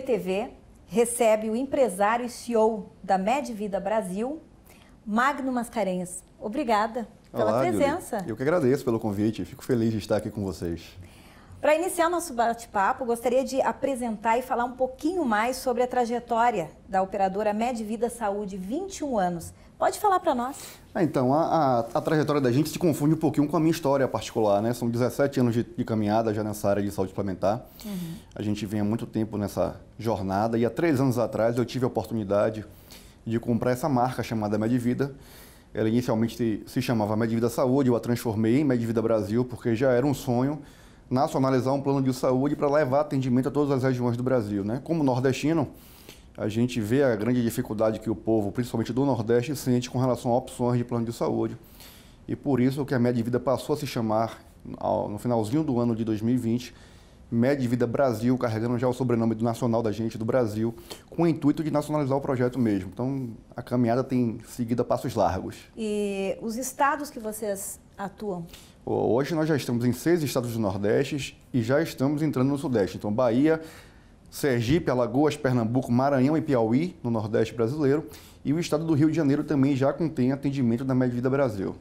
IPTV recebe o empresário e CEO da Medvida Brasil, Magno Mascarenhas. Obrigada pela Olá, presença. Yuri. Eu que agradeço pelo convite, fico feliz de estar aqui com vocês. Para iniciar nosso bate-papo, gostaria de apresentar e falar um pouquinho mais sobre a trajetória da operadora Medvida Saúde, 21 anos, Pode falar para nós. É, então, a, a, a, trajetória da gente se confunde um pouquinho com a minha história particular, né? São 17 anos de, de caminhada já nessa área de saúde suplementar. Uhum. A gente vem há muito tempo nessa jornada e há três anos atrás eu tive a oportunidade de comprar essa marca chamada Medivida. Ela inicialmente se chamava Medivida Saúde, eu a transformei em Medivida Brasil porque já era um sonho nacionalizar um plano de saúde para levar atendimento a todas as regiões do Brasil, né? Como nordestino, a gente vê a grande dificuldade que o povo, principalmente do Nordeste, sente com relação a opções de plano de saúde. E por isso que a média de vida passou a se chamar, no finalzinho do ano de 2020, Média de Vida Brasil, carregando já o sobrenome do nacional da gente, do Brasil, com o intuito de nacionalizar o projeto mesmo. Então, a caminhada tem seguido a passos largos. E os estados que vocês atuam? Hoje nós já estamos em seis estados do Nordeste e já estamos entrando no Sudeste. Então, Bahia, Sergipe, Alagoas, Pernambuco, Maranhão e Piauí, no Nordeste brasileiro, e o estado do Rio de Janeiro também já contém atendimento da Vida Brasil.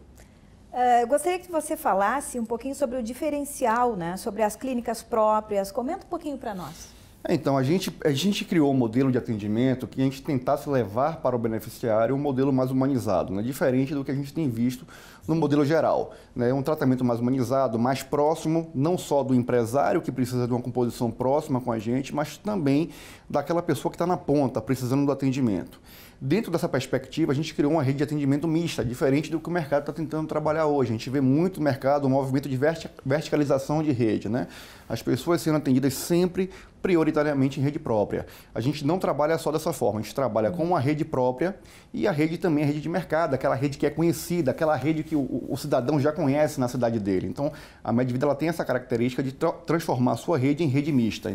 Uh, gostaria que você falasse um pouquinho sobre o diferencial, né? sobre as clínicas próprias. Comenta um pouquinho para nós. É, então, a gente, a gente criou um modelo de atendimento que a gente tentasse levar para o beneficiário um modelo mais humanizado, né? diferente do que a gente tem visto no modelo geral. Né? Um tratamento mais humanizado, mais próximo, não só do empresário que precisa de uma composição próxima com a gente, mas também daquela pessoa que está na ponta, precisando do atendimento. Dentro dessa perspectiva, a gente criou uma rede de atendimento mista, diferente do que o mercado está tentando trabalhar hoje. A gente vê muito no mercado um movimento de verticalização de rede, né? As pessoas sendo atendidas sempre prioritariamente em rede própria. A gente não trabalha só dessa forma, a gente trabalha com uma rede própria e a rede também é a rede de mercado, aquela rede que é conhecida, aquela rede que o, o cidadão já conhece na cidade dele. Então, a Medvida ela tem essa característica de tra transformar a sua rede em rede mista.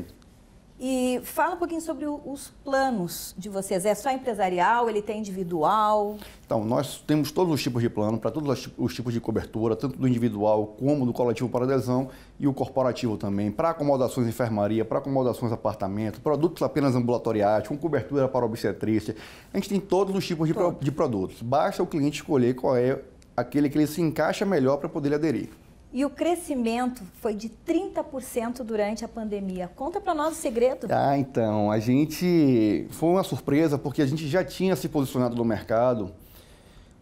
E fala um pouquinho sobre os planos de vocês. É só empresarial? Ele tem individual? Então, nós temos todos os tipos de plano, para todos os tipos de cobertura, tanto do individual como do coletivo para adesão e o corporativo também, para acomodações de enfermaria, para acomodações de apartamento, produtos apenas ambulatoriais, com cobertura para obstetrícia. A gente tem todos os tipos de, pro, de produtos. Basta o cliente escolher qual é aquele que ele se encaixa melhor para poder aderir. E o crescimento foi de 30% durante a pandemia. Conta para nós o segredo. Ah, então, a gente foi uma surpresa porque a gente já tinha se posicionado no mercado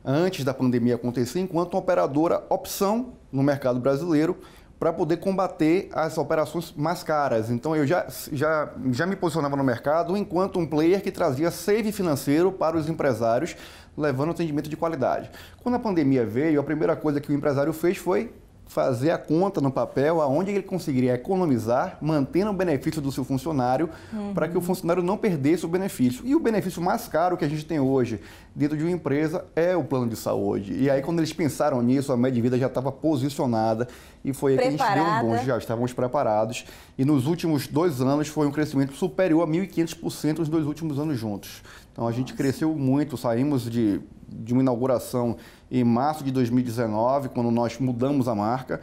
antes da pandemia acontecer enquanto uma operadora opção no mercado brasileiro para poder combater as operações mais caras. Então eu já, já, já me posicionava no mercado enquanto um player que trazia save financeiro para os empresários, levando atendimento de qualidade. Quando a pandemia veio, a primeira coisa que o empresário fez foi fazer a conta no papel aonde ele conseguiria economizar, mantendo o benefício do seu funcionário, uhum. para que o funcionário não perdesse o benefício. E o benefício mais caro que a gente tem hoje dentro de uma empresa é o plano de saúde. E aí, quando eles pensaram nisso, a média de vida já estava posicionada e foi aí que a gente deu um bom, já estávamos preparados. E nos últimos dois anos foi um crescimento superior a 1.500% nos dois últimos anos juntos. Então a gente cresceu muito, saímos de, de uma inauguração em março de 2019, quando nós mudamos a marca,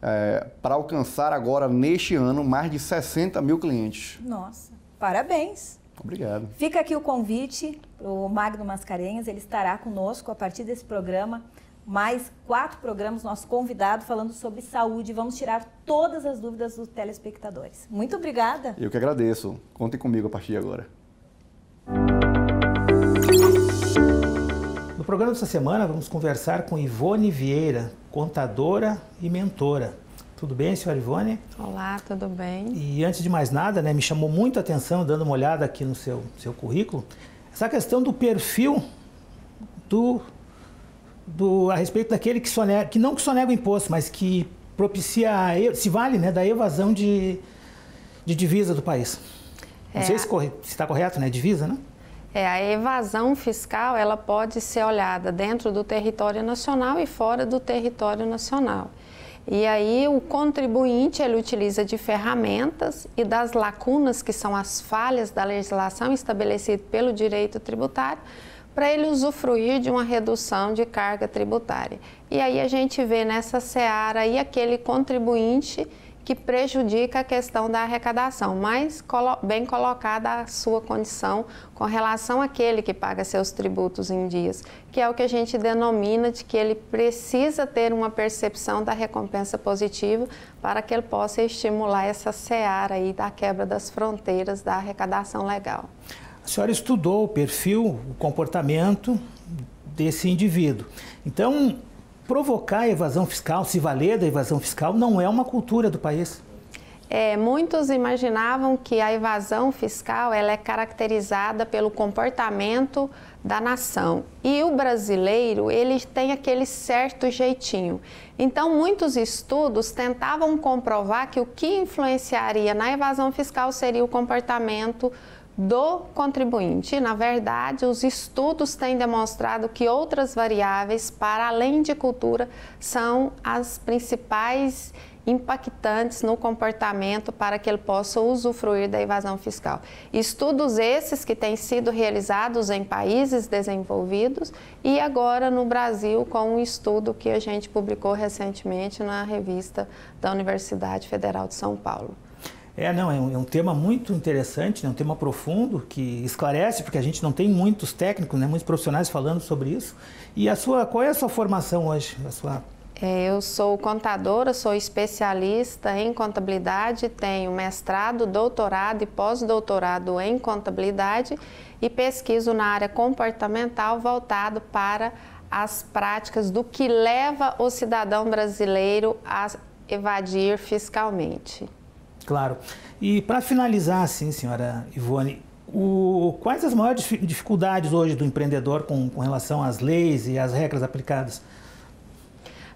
é, eh, para alcançar agora, neste ano, mais de 60 mil clientes. Nossa, parabéns! Obrigado. Fica aqui o convite, o Magno Mascarenhas, ele estará conosco a partir desse programa, mais quatro programas, nosso convidado falando sobre saúde. Vamos tirar todas as dúvidas dos telespectadores. Muito obrigada. Eu que agradeço. Contem comigo a partir de agora. No programa dessa semana, vamos conversar com Ivone Vieira, contadora e mentora. Tudo bem, senhora Ivone? Olá, tudo bem. E antes de mais nada, né, me chamou muito a atenção, dando uma olhada aqui no seu, seu currículo, essa questão do perfil do, do a respeito daquele que, sonega, que não que sonega o imposto, mas que propicia, se vale né, da evasão de, de divisa do país. Não é, sei se está correto, né? Divisa, né? É, a evasão fiscal ela pode ser olhada dentro do território nacional e fora do território nacional. E aí o contribuinte ele utiliza de ferramentas e das lacunas que são as falhas da legislação estabelecida pelo direito tributário para ele usufruir de uma redução de carga tributária. E aí a gente vê nessa seara aí aquele contribuinte que prejudica a questão da arrecadação, mas colo bem colocada a sua condição com relação àquele que paga seus tributos em dias, que é o que a gente denomina de que ele precisa ter uma percepção da recompensa positiva para que ele possa estimular essa seara aí da quebra das fronteiras da arrecadação legal. A senhora estudou o perfil, o comportamento desse indivíduo. Então, provocar a evasão fiscal, se valer da evasão fiscal, não é uma cultura do país. É, muitos imaginavam que a evasão fiscal ela é caracterizada pelo comportamento da nação e o brasileiro ele tem aquele certo jeitinho. Então muitos estudos tentavam comprovar que o que influenciaria na evasão fiscal seria o comportamento do contribuinte. Na verdade, os estudos têm demonstrado que outras variáveis, para além de cultura, são as principais impactantes no comportamento para que ele possa usufruir da evasão fiscal. Estudos esses que têm sido realizados em países desenvolvidos e agora no Brasil com um estudo que a gente publicou recentemente na revista da Universidade Federal de São Paulo. É, não, é um, é um, tema muito interessante, é né? um tema profundo que esclarece, porque a gente não tem muitos técnicos, né, muitos profissionais falando sobre isso. E a sua, qual é a sua formação hoje? A sua... É, eu sou contadora, sou especialista em contabilidade, tenho mestrado, doutorado e pós-doutorado em contabilidade e pesquiso na área comportamental voltado para as práticas do que leva o cidadão brasileiro a evadir fiscalmente. Claro. E para finalizar, sim, senhora Ivone, o, quais as maiores dificuldades hoje do empreendedor com, com relação às leis e às regras aplicadas?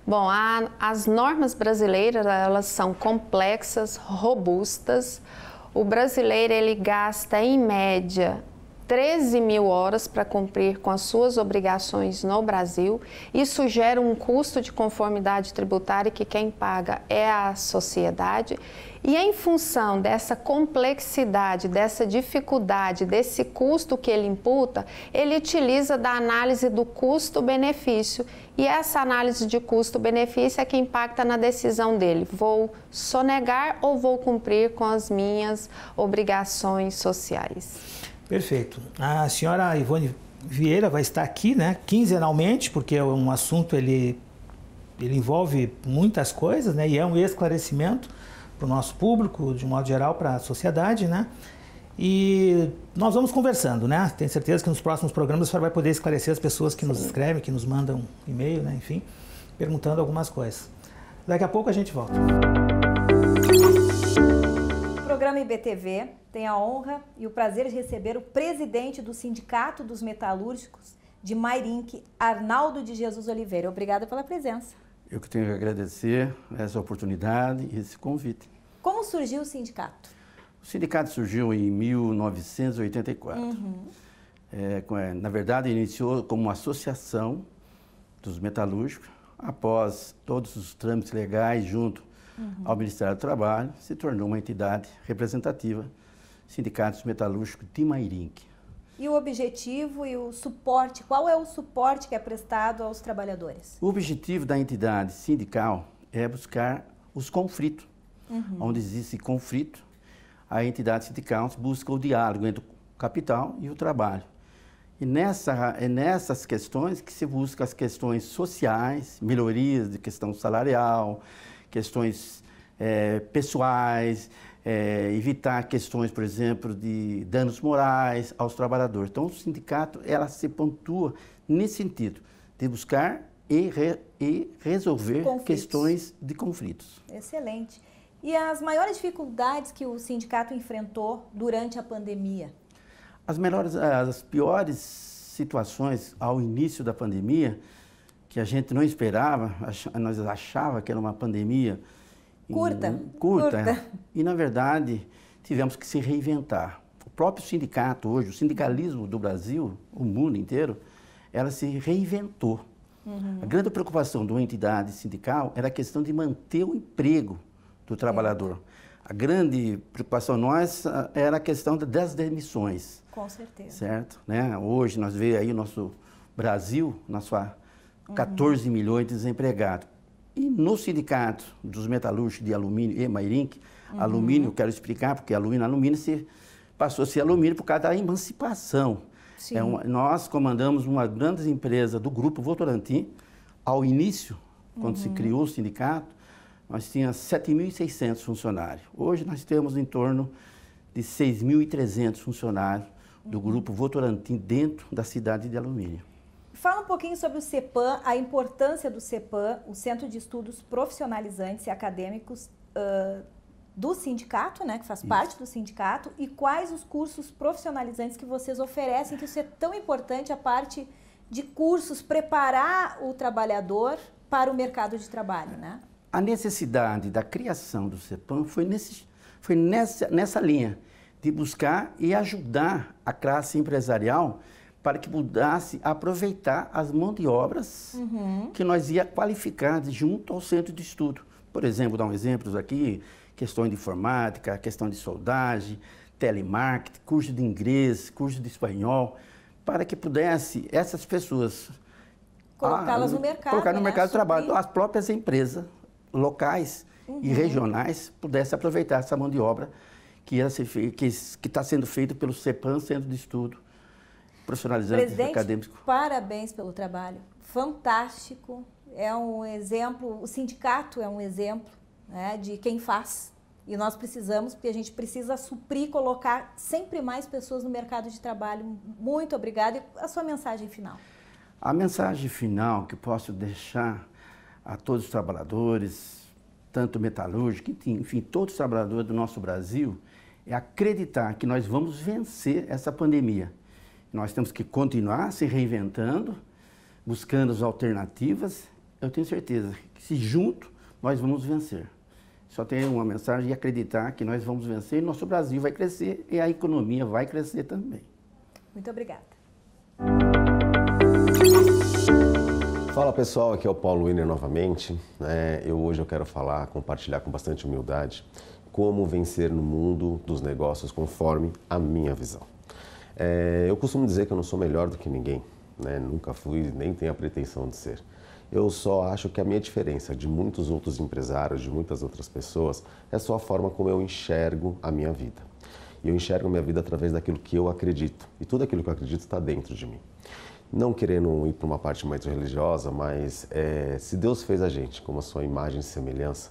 Bom, a, as normas brasileiras elas são complexas, robustas. O brasileiro ele gasta em média 13 mil horas para cumprir com as suas obrigações no Brasil. Isso gera um custo de conformidade tributária que quem paga é a sociedade e em função dessa complexidade, dessa dificuldade, desse custo que ele imputa, ele utiliza da análise do custo-benefício. E essa análise de custo-benefício é que impacta na decisão dele: vou sonegar ou vou cumprir com as minhas obrigações sociais. Perfeito. A senhora Ivone Vieira vai estar aqui, né, quinzenalmente, porque é um assunto ele ele envolve muitas coisas, né, e é um esclarecimento para o nosso público, de modo geral, para a sociedade, né? E nós vamos conversando, né? Tenho certeza que nos próximos programas você vai poder esclarecer as pessoas que Sim. nos escrevem, que nos mandam e-mail, né? enfim, perguntando algumas coisas. Daqui a pouco a gente volta. O programa IBTV tem a honra e o prazer de receber o presidente do Sindicato dos Metalúrgicos de Mairink, Arnaldo de Jesus Oliveira. Obrigada pela presença. Eu que tenho que agradecer essa oportunidade e esse convite. Como surgiu o sindicato? O sindicato surgiu em 1984. Uhum. É, é, na verdade, iniciou como uma associação dos metalúrgicos. Após todos os trâmites legais junto uhum. ao Ministério do Trabalho, se tornou uma entidade representativa, Sindicatos Metalúrgicos de Mairinque. E o objetivo e o suporte, qual é o suporte que é prestado aos trabalhadores? O objetivo da entidade sindical é buscar os conflitos. Uhum. Onde existe conflito, a entidade sindical busca o diálogo entre o capital e o trabalho. E nessa, é nessas questões que se busca as questões sociais, melhorias de questão salarial, questões é, pessoais, é, evitar questões, por exemplo, de danos morais aos trabalhadores. Então, o sindicato ela se pontua nesse sentido, de buscar e, re, e resolver conflitos. questões de conflitos. Excelente. E as maiores dificuldades que o sindicato enfrentou durante a pandemia? As, melhores, as piores situações ao início da pandemia, que a gente não esperava, ach, nós achava que era uma pandemia Curta. E, curta. curta. É. E, na verdade, tivemos que se reinventar. O próprio sindicato hoje, o sindicalismo do Brasil, o mundo inteiro, ela se reinventou. Uhum. A grande preocupação de uma entidade sindical era a questão de manter o emprego do trabalhador. A grande preocupação nossa era a questão das demissões. Com certeza. Certo? Né? Hoje nós vemos aí o nosso Brasil na sua 14 uhum. milhões de desempregados no sindicato dos metalúrgicos de alumínio e Mairink, uhum. alumínio, quero explicar, porque alumínio, alumínio se passou a ser alumínio por causa da emancipação. É uma, nós comandamos uma grande empresa do grupo Votorantim, ao início, quando uhum. se criou o sindicato, nós tínhamos 7.600 funcionários. Hoje nós temos em torno de 6.300 funcionários do uhum. grupo Votorantim dentro da cidade de Alumínio. Fala um pouquinho sobre o CEPAM, a importância do CEPAM, o Centro de Estudos Profissionalizantes e Acadêmicos uh, do sindicato, né, que faz Isso. parte do sindicato, e quais os cursos profissionalizantes que vocês oferecem, que isso é tão importante, a parte de cursos, preparar o trabalhador para o mercado de trabalho, né? A necessidade da criação do CEPAM foi, nesse, foi nessa, nessa linha, de buscar e ajudar a classe empresarial para que pudesse aproveitar as mãos de obras uhum. que nós ia qualificar junto ao centro de estudo. Por exemplo, dar um exemplo aqui, questão de informática, questão de soldagem, telemarketing, curso de inglês, curso de espanhol, para que pudesse essas pessoas colocá-las ah, no mercado, colocar no né? mercado de trabalho, as próprias empresas locais uhum. e regionais pudessem aproveitar essa mão de obra que está sendo feita pelo CEPAM, Centro de Estudo profissionalizante Presidente, acadêmico. Parabéns pelo trabalho, fantástico. É um exemplo, o sindicato é um exemplo né, de quem faz. E nós precisamos, porque a gente precisa suprir, colocar sempre mais pessoas no mercado de trabalho. Muito obrigada. E a sua mensagem final? A mensagem final que posso deixar a todos os trabalhadores, tanto metalúrgico, enfim, todos os trabalhadores do nosso Brasil, é acreditar que nós vamos vencer essa pandemia. Nós temos que continuar se reinventando, buscando as alternativas. Eu tenho certeza que se junto nós vamos vencer. Só tenho uma mensagem e acreditar que nós vamos vencer, e nosso Brasil vai crescer e a economia vai crescer também. Muito obrigada. Fala pessoal, aqui é o Paulo Winner novamente. É, eu hoje eu quero falar, compartilhar com bastante humildade como vencer no mundo dos negócios conforme a minha visão. É, eu costumo dizer que eu não sou melhor do que ninguém, né? nunca fui, nem tenho a pretensão de ser. Eu só acho que a minha diferença de muitos outros empresários, de muitas outras pessoas, é só a forma como eu enxergo a minha vida. E eu enxergo a minha vida através daquilo que eu acredito. E tudo aquilo que eu acredito está dentro de mim não querendo ir para uma parte mais religiosa, mas é, se Deus fez a gente como a sua imagem e semelhança,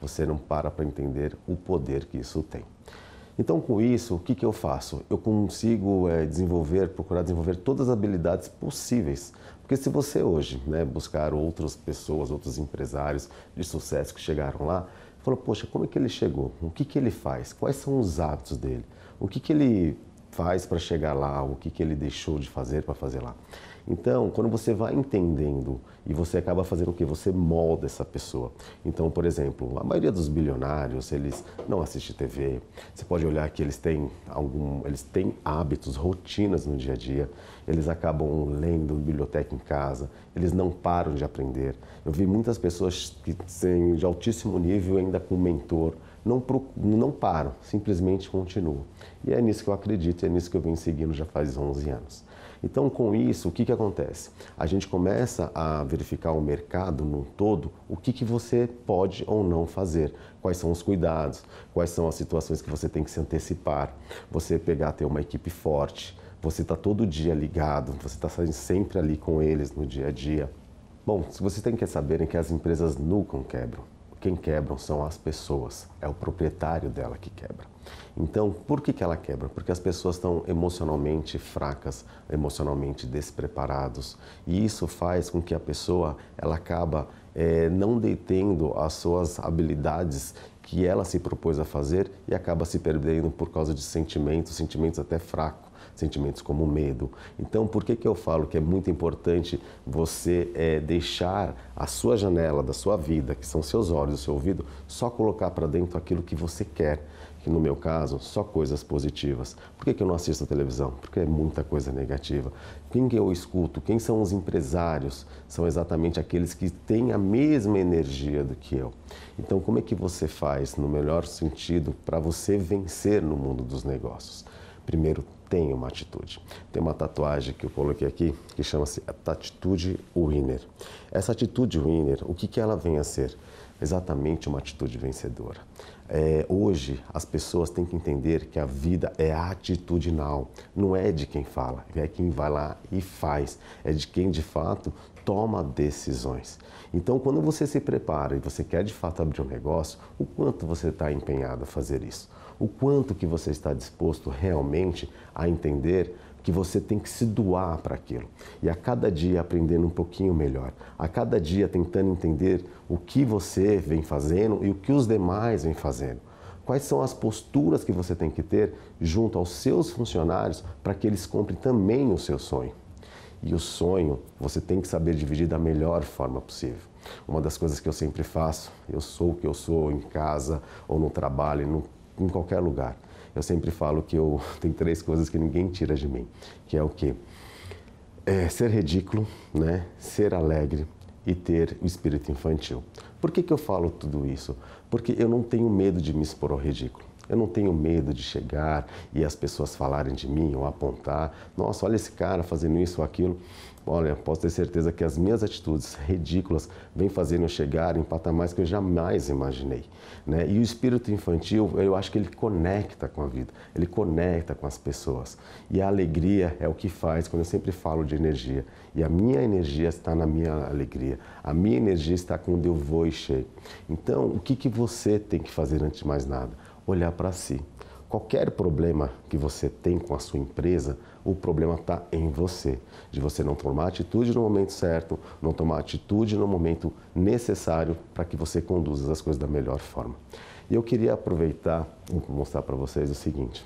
você não para para entender o poder que isso tem. Então, com isso, o que, que eu faço? Eu consigo é, desenvolver, procurar desenvolver todas as habilidades possíveis. Porque se você hoje né, buscar outras pessoas, outros empresários de sucesso que chegaram lá, falou, poxa, como é que ele chegou? O que, que ele faz? Quais são os hábitos dele? O que, que ele faz para chegar lá? O que, que ele deixou de fazer para fazer lá? Então, quando você vai entendendo e você acaba fazendo o que? Você molda essa pessoa. Então, por exemplo, a maioria dos bilionários, eles não assiste TV. Você pode olhar que eles têm algum, eles têm hábitos, rotinas no dia a dia. Eles acabam lendo biblioteca em casa, eles não param de aprender. Eu vi muitas pessoas que têm de altíssimo nível ainda com mentor, não, não param, simplesmente continuam. E é nisso que eu acredito, é nisso que eu venho seguindo já faz 11 anos. Então, com isso, o que, que acontece? A gente começa a verificar o mercado no todo, o que, que você pode ou não fazer, quais são os cuidados, quais são as situações que você tem que se antecipar, você pegar, ter uma equipe forte, você está todo dia ligado, você está sempre ali com eles no dia a dia. Bom, se você tem que saber é que as empresas nunca quebram quem quebram são as pessoas, é o proprietário dela que quebra. Então, por que, que ela quebra? Porque as pessoas estão emocionalmente fracas, emocionalmente despreparados, e isso faz com que a pessoa ela acaba é, não detendo as suas habilidades que ela se propôs a fazer e acaba se perdendo por causa de sentimentos, sentimentos até fracos sentimentos como medo. Então, por que, que eu falo que é muito importante você é, deixar a sua janela da sua vida, que são seus olhos, o seu ouvido, só colocar para dentro aquilo que você quer? que no meu caso, só coisas positivas. Por que, que eu não assisto televisão? Porque é muita coisa negativa. Quem que eu escuto? Quem são os empresários? São exatamente aqueles que têm a mesma energia do que eu. Então, como é que você faz, no melhor sentido, para você vencer no mundo dos negócios? Primeiro, tem uma atitude. Tem uma tatuagem que eu coloquei aqui que chama-se Atitude Winner. Essa atitude winner, o que, que ela vem a ser? Exatamente uma atitude vencedora. É, hoje as pessoas têm que entender que a vida é atitudinal, não é de quem fala, é quem vai lá e faz, é de quem de fato toma decisões. Então, quando você se prepara e você quer de fato abrir um negócio, o quanto você está empenhado a fazer isso? O quanto que você está disposto realmente a entender que você tem que se doar para aquilo. E a cada dia aprendendo um pouquinho melhor, a cada dia tentando entender o que você vem fazendo e o que os demais vêm fazendo. Quais são as posturas que você tem que ter junto aos seus funcionários para que eles comprem também o seu sonho? E o sonho você tem que saber dividir da melhor forma possível. Uma das coisas que eu sempre faço, eu sou o que eu sou em casa ou no trabalho, no, em qualquer lugar. Eu sempre falo que eu tenho três coisas que ninguém tira de mim, que é o quê? É ser ridículo, né? ser alegre e ter o espírito infantil. Por que, que eu falo tudo isso? Porque eu não tenho medo de me expor ao ridículo. Eu não tenho medo de chegar e as pessoas falarem de mim ou apontar. Nossa, olha esse cara fazendo isso ou aquilo. Olha, posso ter certeza que as minhas atitudes ridículas vêm fazendo eu chegar em patamares que eu jamais imaginei. Né? E o espírito infantil, eu acho que ele conecta com a vida, ele conecta com as pessoas. E a alegria é o que faz, quando eu sempre falo de energia. E a minha energia está na minha alegria, a minha energia está quando eu vou e chego. Então, o que, que você tem que fazer antes de mais nada? olhar para si. Qualquer problema que você tem com a sua empresa, o problema está em você. De você não tomar atitude no momento certo, não tomar atitude no momento necessário para que você conduza as coisas da melhor forma. E eu queria aproveitar e mostrar para vocês o seguinte: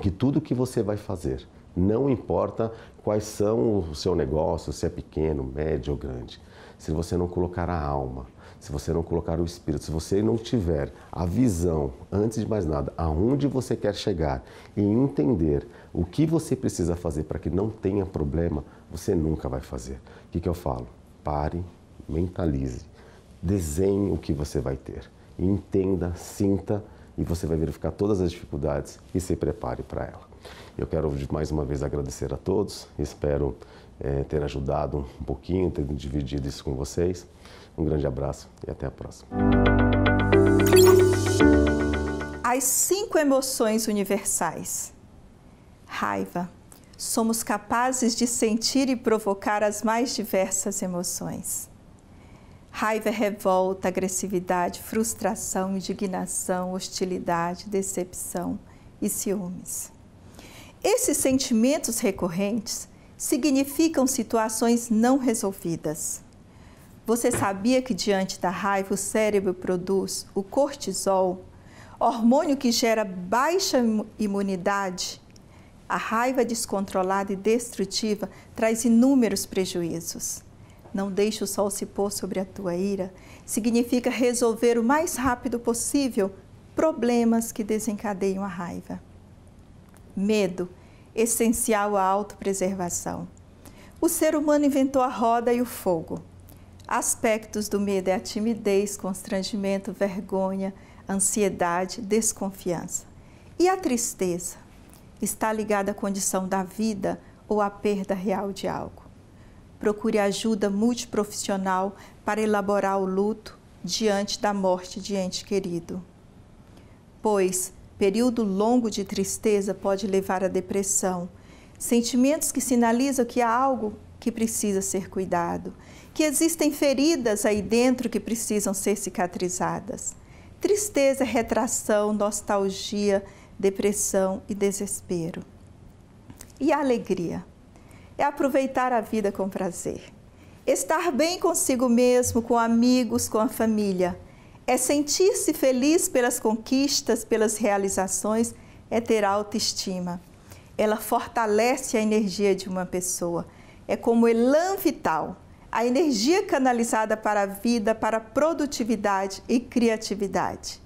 que tudo que você vai fazer, não importa quais são o seu negócio, se é pequeno, médio ou grande, se você não colocar a alma, se você não colocar o espírito, se você não tiver a visão, antes de mais nada, aonde você quer chegar e entender o que você precisa fazer para que não tenha problema, você nunca vai fazer. O que, que eu falo? Pare, mentalize, desenhe o que você vai ter, entenda, sinta e você vai verificar todas as dificuldades e se prepare para ela. Eu quero mais uma vez agradecer a todos, espero é, ter ajudado um pouquinho, ter dividido isso com vocês. Um grande abraço e até a próxima. As cinco emoções universais: raiva. Somos capazes de sentir e provocar as mais diversas emoções. Raiva é revolta, agressividade, frustração, indignação, hostilidade, decepção e ciúmes. Esses sentimentos recorrentes significam situações não resolvidas. Você sabia que diante da raiva o cérebro produz o cortisol, hormônio que gera baixa imunidade? A raiva descontrolada e destrutiva traz inúmeros prejuízos. Não deixe o sol se pôr sobre a tua ira significa resolver o mais rápido possível problemas que desencadeiam a raiva. Medo essencial à autopreservação. O ser humano inventou a roda e o fogo. Aspectos do medo é a timidez, constrangimento, vergonha, ansiedade, desconfiança. E a tristeza? Está ligada à condição da vida ou à perda real de algo. Procure ajuda multiprofissional para elaborar o luto diante da morte de ente querido. Pois Período longo de tristeza pode levar à depressão. Sentimentos que sinalizam que há algo que precisa ser cuidado, que existem feridas aí dentro que precisam ser cicatrizadas. Tristeza, retração, nostalgia, depressão e desespero. E a alegria é aproveitar a vida com prazer, estar bem consigo mesmo, com amigos, com a família é sentir-se feliz pelas conquistas, pelas realizações, é ter autoestima. Ela fortalece a energia de uma pessoa. É como elan vital, a energia canalizada para a vida, para a produtividade e criatividade.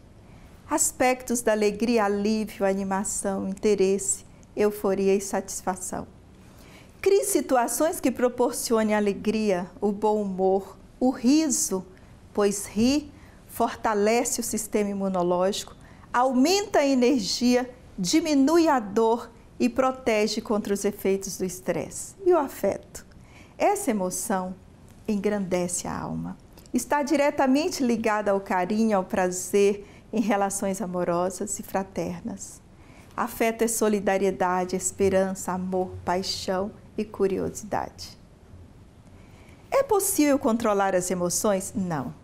Aspectos da alegria, alívio, animação, interesse, euforia e satisfação. Crie situações que proporcionem alegria, o bom humor, o riso, pois rir fortalece o sistema imunológico, aumenta a energia, diminui a dor e protege contra os efeitos do estresse. E o afeto? Essa emoção engrandece a alma. Está diretamente ligada ao carinho, ao prazer em relações amorosas e fraternas. Afeto é solidariedade, esperança, amor, paixão e curiosidade. É possível controlar as emoções? Não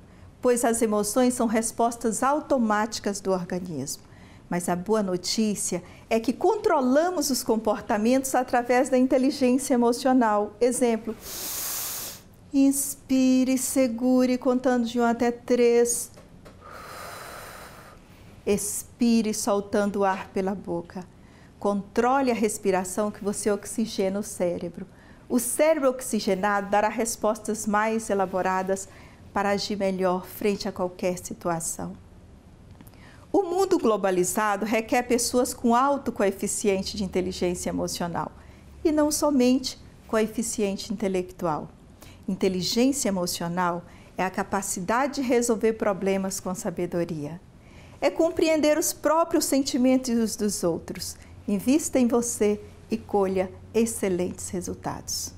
pois as emoções são respostas automáticas do organismo. Mas a boa notícia é que controlamos os comportamentos através da inteligência emocional. Exemplo: inspire, segure, contando de um até três. Expire, soltando o ar pela boca. Controle a respiração que você oxigena o cérebro. O cérebro oxigenado dará respostas mais elaboradas para agir melhor frente a qualquer situação. O mundo globalizado requer pessoas com alto coeficiente de inteligência emocional e não somente coeficiente intelectual. Inteligência emocional é a capacidade de resolver problemas com sabedoria. É compreender os próprios sentimentos dos outros. Invista em você e colha excelentes resultados.